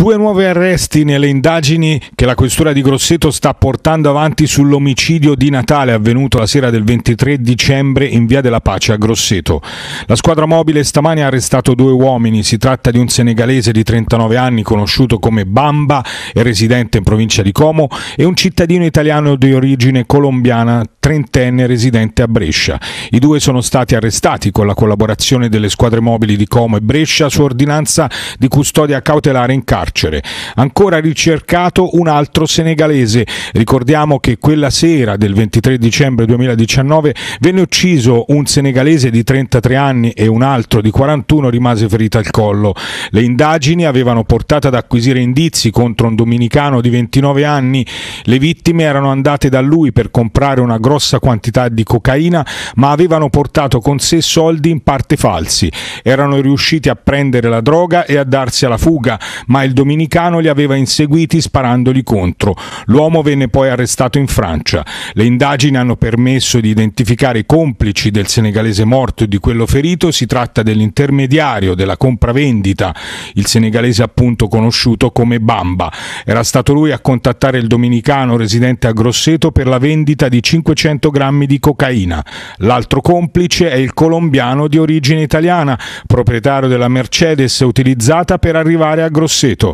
Due nuovi arresti nelle indagini che la questura di Grosseto sta portando avanti sull'omicidio di Natale avvenuto la sera del 23 dicembre in via della Pace a Grosseto. La squadra mobile stamani ha arrestato due uomini. Si tratta di un senegalese di 39 anni conosciuto come Bamba e residente in provincia di Como e un cittadino italiano di origine colombiana trentenne residente a Brescia. I due sono stati arrestati con la collaborazione delle squadre mobili di Como e Brescia su ordinanza di custodia cautelare in carcere carcere. Ancora ricercato un altro senegalese. Ricordiamo che quella sera del 23 dicembre 2019 venne ucciso un senegalese di 33 anni e un altro di 41 rimase ferito al collo. Le indagini avevano portato ad acquisire indizi contro un dominicano di 29 anni. Le vittime erano andate da lui per comprare una grossa quantità di cocaina, ma avevano portato con sé soldi in parte falsi. Erano riusciti a prendere la droga e a darsi alla fuga, ma il dominicano li aveva inseguiti sparandogli contro. L'uomo venne poi arrestato in Francia. Le indagini hanno permesso di identificare i complici del senegalese morto e di quello ferito. Si tratta dell'intermediario della compravendita, il senegalese appunto conosciuto come Bamba. Era stato lui a contattare il dominicano residente a Grosseto per la vendita di 500 grammi di cocaina. L'altro complice è il colombiano di origine italiana, proprietario della Mercedes utilizzata per arrivare a Grosseto.